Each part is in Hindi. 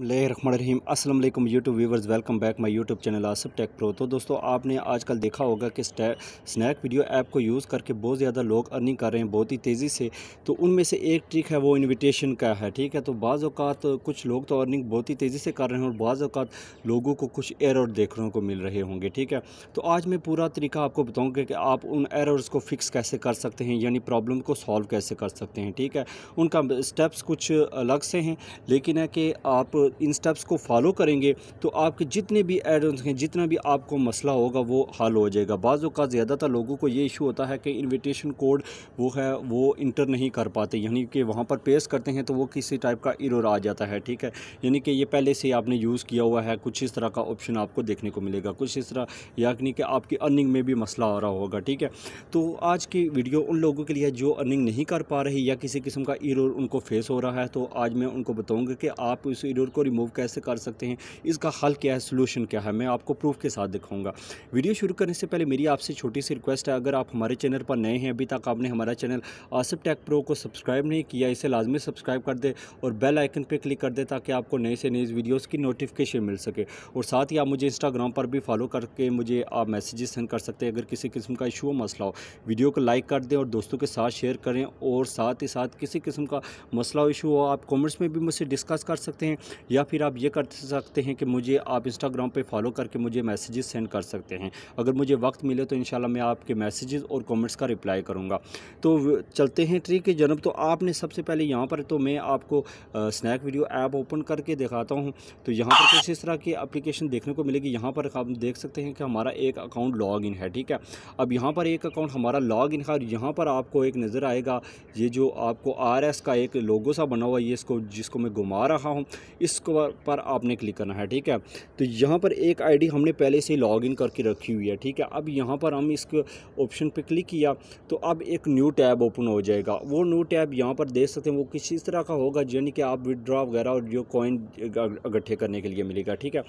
रहीम असलम YouTube viewers welcome back my YouTube channel Asif tech pro तो दोस्तों आपने आजकल देखा होगा कि स्नैक वीडियो ऐप को यूज़ करके बहुत ज़्यादा लोग अर्निंग कर रहे हैं बहुत ही तेज़ी से तो उनमें से एक ट्रिक है वो इनविटेशन का है ठीक है तो बाज़ अवत कुछ लोग तो अर्निंग बहुत ही तेज़ी से कर रहे हैं और बाज़ अवत लोगों को कुछ एरर देखने को मिल रहे होंगे ठीक है तो आज मैं पूरा तरीका आपको बताऊँगा कि आप उन एरर्स को फिक्स कैसे कर सकते हैं यानी प्रॉब्लम को सॉल्व कैसे कर सकते हैं ठीक है उनका स्टेप्स कुछ अलग से हैं लेकिन है कि आप इन स्टेप्स को फॉलो करेंगे तो आपके जितने भी एड ऑन हैं जितना भी आपको मसला होगा वो हल हो जाएगा बाज़ का ज़्यादातर लोगों को ये इशू होता है कि इन्विटेशन कोड वो है वो इंटर नहीं कर पाते यानी कि वहाँ पर पेश करते हैं तो वो किसी टाइप का इरोर आ जाता है ठीक है यानी कि ये पहले से आपने यूज़ किया हुआ है कुछ इस तरह का ऑप्शन आपको देखने को मिलेगा कुछ इस तरह यानी कि आपकी अर्निंग में भी मसला आ रहा होगा ठीक है तो आज की वीडियो उन लोगों के लिए जो अर्निंग नहीं कर पा रही या किसी किस्म का इरोर उनको फेस हो रहा है तो आज मैं उनको बताऊँगा कि आप उस इरोर को रिमूव कैसे कर सकते हैं इसका हल क्या है सोल्यूशन क्या है मैं आपको प्रूफ के साथ दिखाऊंगा वीडियो शुरू करने से पहले मेरी आपसे छोटी सी रिक्वेस्ट है अगर आप हमारे चैनल पर नए हैं अभी तक आपने हमारा चैनल आसिफ टैक प्रो को सब्सक्राइब नहीं किया इसे लाजमी सब्सक्राइब कर दे और बेल आइकन पर क्लिक कर दे ताकि आपको नए से नई वीडियोज़ की नोटिफिकेशन मिल सके और साथ ही आप मुझे इंस्टाग्राम पर भी फॉलो करके मुझे आप मैसेजेस सेंड कर सकते हैं अगर किसी किस्म का इशू हो मसला हो वीडियो को लाइक कर दें और दोस्तों के साथ शेयर करें और साथ ही साथ किसी किस्म का मसला इशू हो आप कॉमेंट्स में भी मुझसे डिस्कस कर सकते हैं या फिर आप ये कर सकते हैं कि मुझे आप इंस्टाग्राम पे फॉलो करके मुझे मैसेजेस सेंड कर सकते हैं अगर मुझे वक्त मिले तो इन मैं आपके मैसेजेस और कमेंट्स का रिप्लाई करूँगा तो चलते हैं ट्री के जन्म तो आपने सबसे पहले यहाँ पर तो मैं आपको स्नैक वीडियो ऐप ओपन करके दिखाता हूँ तो यहाँ पर कुछ इस तरह की अप्लीकेशन देखने को मिलेगी यहाँ पर आप देख सकते हैं कि हमारा एक अकाउंट लॉग इन है ठीक है अब यहाँ पर एक अकाउंट हमारा लॉग इन है और यहाँ पर आपको एक नज़र आएगा ये जो आपको आर एस का एक लोगो सा बना हुआ ये इसको जिसको मैं घुमा रहा हूँ इस इस पर आपने क्लिक करना है ठीक है तो यहाँ पर एक आईडी हमने पहले से लॉग इन करके रखी हुई है ठीक है अब यहाँ पर हम इस ऑप्शन पे क्लिक किया तो अब एक न्यू टैब ओपन हो जाएगा वो न्यू टैब यहाँ पर देख सकते हैं वो किसी इस तरह का होगा यानी कि आप विदड्रॉ वगैरह और जो कॉइन इकट्ठे करने के लिए मिलेगा ठीक है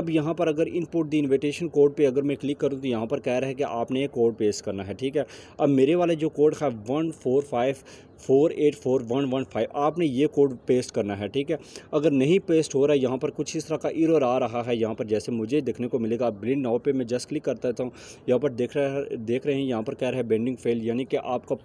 अब यहाँ पर अगर इनपुट द इन्विटेशन कोड पर अगर मैं क्लिक करूँ तो यहाँ पर कह रहा है कि आपने ये कोड पेश करना है ठीक है अब मेरे वाले जो कोड है one four five four eight four one one five आपने ये कोड पेस्ट करना है ठीक है अगर नहीं पेस्ट हो रहा है यहाँ पर कुछ इस तरह का इरर आ रहा है यहाँ पर जैसे मुझे देखने को मिलेगा आप ब्लिंड नाव पे मैं जस्ट क्लिक करता था हूँ यहाँ पर देख रहे देख रहे हैं यहाँ पर कह रहा है बेंडिंग फेल यानी कि आपका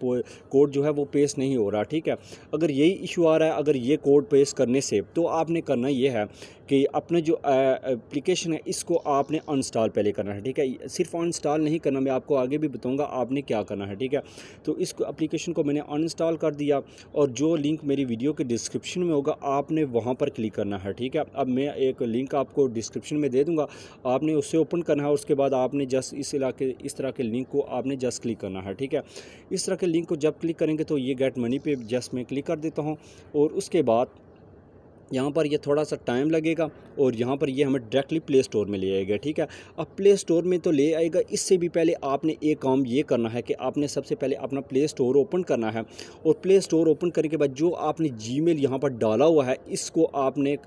कोड जो है वो पेस्ट नहीं हो रहा ठीक है अगर यही इशू आ रहा है अगर ये कोड पेस्ट करने से तो आपने करना ये है कि अपने जो एप्लीकेशन है इसको आपने अनस्टॉल पहले करना है ठीक है सिर्फ अनस्टॉल नहीं करना मैं आपको आगे भी बताऊँगा आपने क्या करना है ठीक है तो इस एप्लीकेशन को मैंने अनस्टॉल कर दिया और जो लिंक मेरी वीडियो के डिस्क्रिप्शन में होगा आपने वहाँ पर क्लिक करना है ठीक है अब मैं एक लिंक आपको डिस्क्रिप्शन में दे दूँगा आपने उसे ओपन करना है उसके बाद आपने जस्ट इस इलाके इस तरह के लिंक को आपने जस्ट क्लिक करना है ठीक है इस तरह के लिंक को जब क्लिक करेंगे तो ये गेट मनी पे जस्ट मैं क्लिक कर देता हूँ और उसके बाद यहाँ पर ये थोड़ा सा टाइम लगेगा और यहाँ पर ये हमें डायरेक्टली प्ले स्टोर में ले आएगा ठीक है अब प्ले स्टोर में तो ले आएगा इससे भी पहले आपने एक काम ये करना है कि आपने सबसे पहले अपना प्ले स्टोर ओपन करना है और प्ले स्टोर ओपन करने के बाद जो आपने जी मेल यहाँ पर डाला हुआ है इसको आपने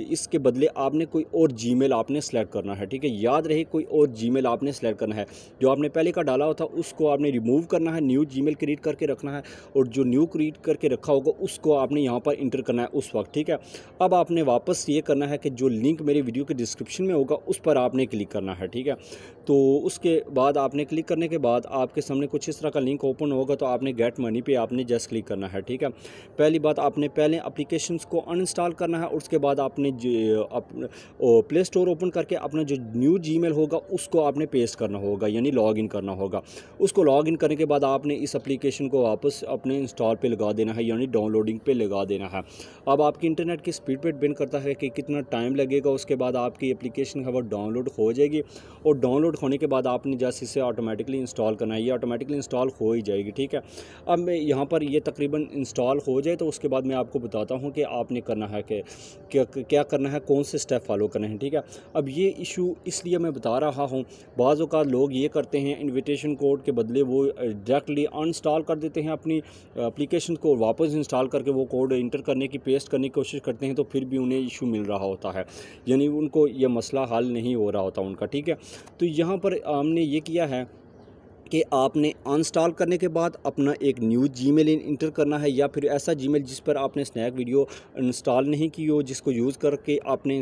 इसके बदले आपने कोई और जी मेल आपने सेलेक्ट करना है ठीक है याद रहे कोई और जी मेल आपने सेलेक्ट करना है जो आपने पहले का डाला हुआ था उसको आपने रिमूव करना है न्यू जी मेल क्रिएट करके रखना है और जो न्यू क्रिएट करके रखा होगा उसको आपने यहाँ पर इंटर करना है उस वक्त ठीक है है अब आपने वापस ये करना है कि जो लिंक मेरे वीडियो के डिस्क्रिप्शन में होगा उस पर आपने क्लिक करना है ठीक है तो उसके बाद आपने क्लिक करने के बाद आपके सामने कुछ इस तरह का लिंक ओपन होगा तो आपने गेट मनी पे आपने जस्ट क्लिक करना है ठीक है पहली बात आपने पहले अप्लीकेशन को अनइंस्टॉल करना है उसके बाद आपने प्ले स्टोर ओपन करके अपना जो न्यू जी होगा उसको आपने पेस्ट करना होगा यानी लॉग इन करना होगा उसको लॉग इन करने के बाद आपने इस अप्लीकेशन को वापस अपने इंस्टॉल पर लगा देना है यानी डाउनलोडिंग पे लगा देना है अब आपकी इंटरनेट इंटरनेट की स्पीड पर डिपेंड करता है कि कितना टाइम लगेगा उसके बाद आपकी एप्लीकेशन है वो डाउनलोड हो जाएगी और डाउनलोड होने के बाद आपने जैसे इसे ऑटोमेटिकली इंस्टॉल करना है ये ऑटोमेटिकली इंस्टॉल हो ही जाएगी ठीक है अब यहाँ पर ये तकरीबन इंस्टॉल हो जाए तो उसके बाद मैं आपको बताता हूँ कि आपने करना है कि क्या, करना है कौन से स्टेप फॉलो करने हैं ठीक है अब ये इशू इसलिए मैं बता रहा हूँ बाज़ लोग ये करते हैं इन्विटेशन कोड के बदले वो डायरेक्टली अनस्टॉल कर देते हैं अपनी अप्लीकेशन को वापस इंस्टॉल करके वो कोड इंटर करने की पेस्ट करने की कोशिश कोशिश करते हैं तो फिर भी उन्हें इशू मिल रहा होता है यानी उनको यह मसला हल नहीं हो रहा होता उनका ठीक है तो यहाँ पर हमने ये किया है कि आपने अनस्टॉल करने के बाद अपना एक न्यू जीमेल इंटर करना है या फिर ऐसा जीमेल जिस पर आपने स्नैक वीडियो इंस्टॉल नहीं की हो जिसको यूज़ करके आपने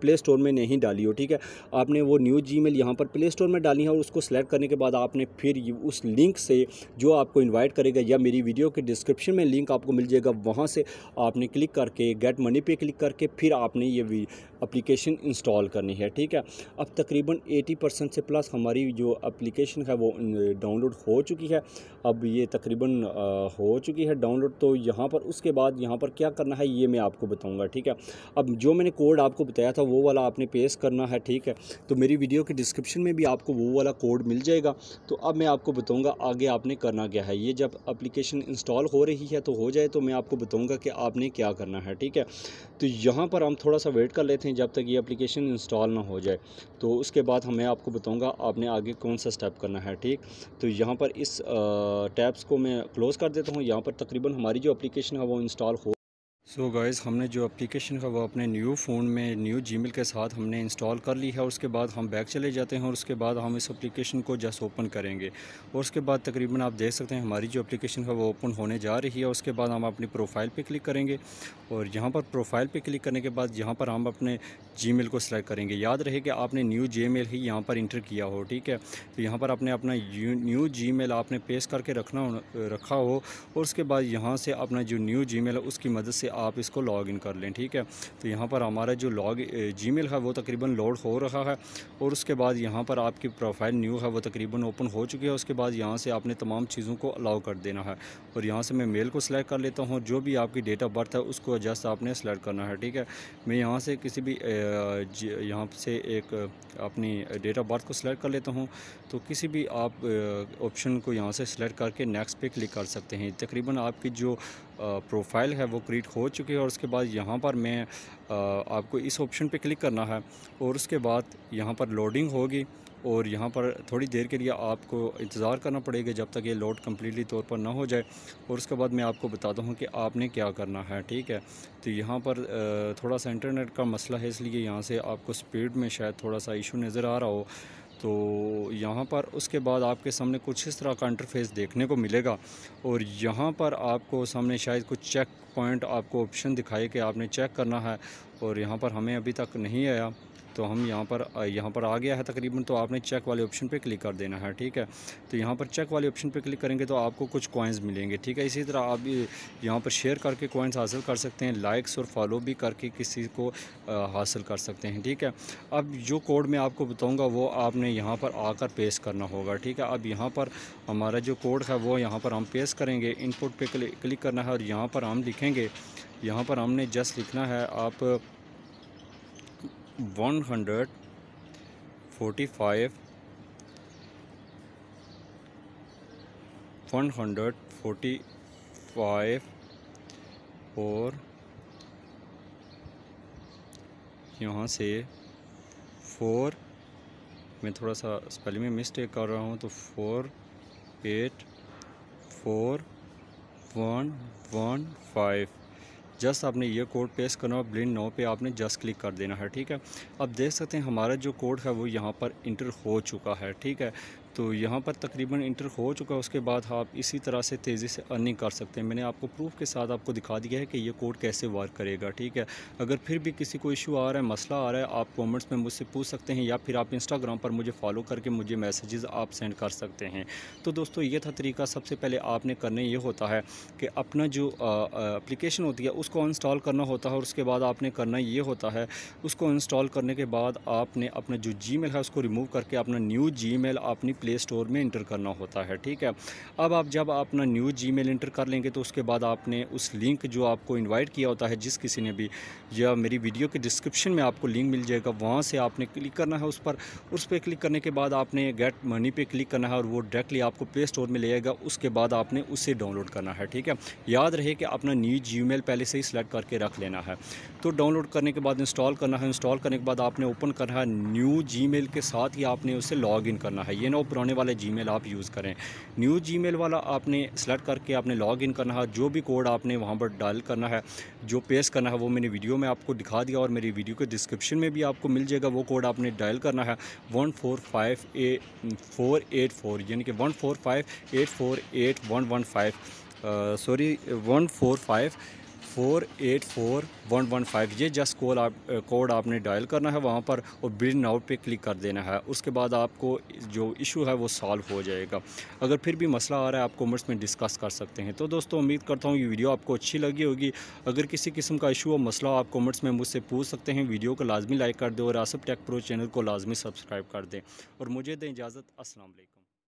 प्ले स्टोर में नहीं डाली हो ठीक है आपने वो न्यू जीमेल यहाँ पर प्ले स्टोर में डाली है और उसको सेलेक्ट करने के बाद आपने फिर उस लिंक से जो आपको इन्वाइट करेगा या मेरी वीडियो के डिस्क्रिप्शन में लिंक आपको मिल जाएगा वहाँ से आपने क्लिक करके गेट मनी पे क्लिक करके फिर आपने ये अप्लीकेशन इंस्टॉल करनी है ठीक है अब तकरीबन एटी परसेंट से प्लस हमारी जो अप्लीकेशन है वो डाउनलोड हो चुकी है अब ये तकरीबन हो चुकी है डाउनलोड तो यहाँ पर उसके बाद यहाँ पर क्या करना है ये मैं आपको बताऊँगा ठीक है अब जो मैंने कोड आपको बताया था वो वाला आपने पेश करना है ठीक है तो मेरी वीडियो के डिस्क्रिप्शन में भी आपको वो वाला कोड मिल जाएगा तो अब मैं आपको बताऊँगा आगे आपने करना क्या है ये जब अप्लीकेशन इंस्टॉल हो रही है तो हो जाए तो मैं आपको बताऊँगा कि आपने क्या करना है ठीक है तो यहाँ पर हम थोड़ा सा वेट कर लेते हैं जब तक ये अप्लीकेशन इंस्टॉल ना हो जाए तो उसके बाद हमें आपको बताऊँगा आपने आगे कौन सा स्टेप करना है ठीक तो यहाँ पर इस टैब्स को मैं क्लोज़ कर देता हूँ यहाँ पर तकरीबन हमारी जो अप्लीकेशन है वो इंस्टॉल हो सो so गाइज़ हमने जो एप्लीकेशन है वो अपने न्यू फ़ोन में न्यू जीमेल के साथ हमने इंस्टॉल कर ली है उसके बाद हम बैक चले जाते हैं और उसके बाद हम इस एप्लीकेशन को जस्ट ओपन करेंगे और उसके बाद तकरीबन आप देख सकते हैं हमारी जो एप्लीकेशन है वो ओपन होने जा रही है उसके बाद हम अपनी प्रोफाइल पे क्लिक करेंगे और यहाँ पर प्रोफाइल पर क्लिक करने के बाद यहाँ पर हम अपने जी को सिलेक्ट करेंगे याद रहे कि आपने न्यू जी ही यहाँ पर इंटर किया हो ठीक है तो यहाँ पर आपने अपना न्यू जी आपने पेश करके रखना रखा हो और उसके बाद यहाँ से अपना जो न्यू जी है उसकी मदद से आप इसको लॉग इन कर लें ठीक है तो यहाँ पर हमारा जो लॉग जी मेल है वो तकरीबन लोड हो रहा है और उसके बाद यहाँ पर आपकी प्रोफाइल न्यू है वो तकरीबन ओपन हो चुकी है उसके बाद यहाँ से आपने तमाम चीज़ों को अलाउ कर देना है और यहाँ से मैं मेल को सिलेक्ट कर लेता हूँ जो भी आपकी डेट ऑफ बर्थ है उसको एडजस्ट आपने सेलेक्ट करना है ठीक है मैं यहाँ से किसी भी यहाँ से एक अपनी डेट ऑफ बर्थ को सिलेक्ट कर लेता हूँ तो किसी भी आप ऑप्शन को यहाँ से सिलेक्ट करके नेक्स्ट पे क्लिक कर सकते हैं तकरीबन आपकी जो प्रोफाइल है वो क्रिएट हो हो चुकी है और उसके बाद यहाँ पर मैं आपको इस ऑप्शन पे क्लिक करना है और उसके बाद यहाँ पर लोडिंग होगी और यहाँ पर थोड़ी देर के लिए आपको इंतज़ार करना पड़ेगा जब तक ये लोड कम्प्लीटली तौर पर ना हो जाए और उसके बाद मैं आपको बताता हूँ कि आपने क्या करना है ठीक है तो यहाँ पर थोड़ा सा इंटरनेट का मसला है इसलिए यहाँ से आपको स्पीड में शायद थोड़ा सा इशू नज़र आ रहा हो तो यहाँ पर उसके बाद आपके सामने कुछ इस तरह का इंटरफेस देखने को मिलेगा और यहाँ पर आपको सामने शायद कुछ चेक पॉइंट आपको ऑप्शन दिखाए कि आपने चेक करना है और यहाँ पर हमें अभी तक नहीं आया तो हम यहाँ पर यहाँ पर आ गया है तकरीबन तो आपने चेक वाले ऑप्शन पे क्लिक कर देना है ठीक है तो यहाँ पर चेक वाले ऑप्शन पे क्लिक करेंगे तो आपको कुछ कॉइन्स मिलेंगे ठीक है इसी तरह आप यहाँ पर शेयर करके कॉइन्स हासिल कर सकते हैं लाइक्स और फॉलो भी करके किसी को हासिल कर सकते हैं ठीक है अब जो कोड मैं आपको बताऊँगा वो आपने यहाँ पर आकर पेश करना होगा ठीक है अब यहाँ पर हमारा जो कोड है वो यहाँ पर हम पेश करेंगे इनपुट पर क्लिक करना है और यहाँ पर हम लिखेंगे यहाँ पर हमने जस्ट लिखना है आप one hundred forty five one hundred forty five और यहाँ से फोर मैं थोड़ा सा स्पेलिंग में मिस्टेक कर रहा हूँ तो four eight four one one five just आपने ये कोड पेस्ट करना है ब्लिन नो पे आपने जस्ट क्लिक कर देना है ठीक है अब देख सकते हैं हमारा जो कोड है वो यहाँ पर इंटर हो चुका है ठीक है तो यहाँ पर तकरीबन इंटर हो चुका है उसके बाद आप इसी तरह से तेज़ी से अर्निंग कर सकते हैं मैंने आपको प्रूफ के साथ आपको दिखा दिया है कि ये कोड कैसे वर्क करेगा ठीक है अगर फिर भी किसी को इशू आ रहा है मसला आ रहा है आप कमेंट्स में मुझसे पूछ सकते हैं या फिर आप इंस्टाग्राम पर मुझे फॉलो करके मुझे मैसेजेस आप सेंड कर सकते हैं तो दोस्तों ये था तरीका सबसे पहले आपने करने ये होता है कि अपना जो अप्लीकेशन होती है उसको इंस्टॉल करना होता है और उसके बाद आपने करना ये होता है उसको इंस्टॉल करने के बाद आपने अपना जो जी है उसको रिमूव करके अपना न्यू जी आपने प्ले स्टोर में इंटर करना होता है ठीक है अब आप जब अपना न्यू जी मेल इंटर कर लेंगे तो उसके बाद आपने उस लिंक जो आपको इन्वाइट किया होता है जिस किसी ने भी या मेरी वीडियो के डिस्क्रिप्शन में आपको लिंक मिल जाएगा वहाँ से आपने क्लिक करना है उस पर उस पर क्लिक करने के बाद आपने गेट मनी पे क्लिक करना है और वो डायरेक्टली आपको प्ले स्टोर में ले जाएगा उसके बाद आपने उसे डाउनलोड करना है ठीक है याद रहे कि अपना न्यू जी पहले से ही सिलेक्ट करके रख लेना है तो डाउनलोड करने के बाद इंस्टॉल करना है इंस्टॉल करने के बाद आपने ओपन करना है न्यू जी के साथ ही आपने उसे लॉग करना है ये ना पुराने वाले जी आप यूज़ करें न्यू जी वाला आपने सेलेक्ट करके आपने लॉग इन करना है जो भी कोड आपने वहाँ पर डायल करना है जो पेस्ट करना है वो मैंने वीडियो में आपको दिखा दिया और मेरी वीडियो के डिस्क्रिप्शन में भी आपको मिल जाएगा वो कोड आपने डायल करना है one four five a four eight four यानी कि one four five eight four eight one one five sorry one four five four eight four one one five ये जस्ट कॉल आप कोड आपने डायल करना है वहाँ पर और बिल नाउ पे क्लिक कर देना है उसके बाद आपको जो इशू है वो सॉल्व हो जाएगा अगर फिर भी मसला आ रहा है आप कॉमर्स में डिस्कस कर सकते हैं तो दोस्तों उम्मीद करता हूँ ये वीडियो आपको अच्छी लगी होगी अगर किसी किस्म का इशू और मसला आप कॉमर्स में मुझसे पूछ सकते हैं वीडियो को लाजमी लाइक कर दें और आसफ टेक प्रो चैनल को लाजमी सब्सक्राइब कर दें और मुझे दें इजाज़त असल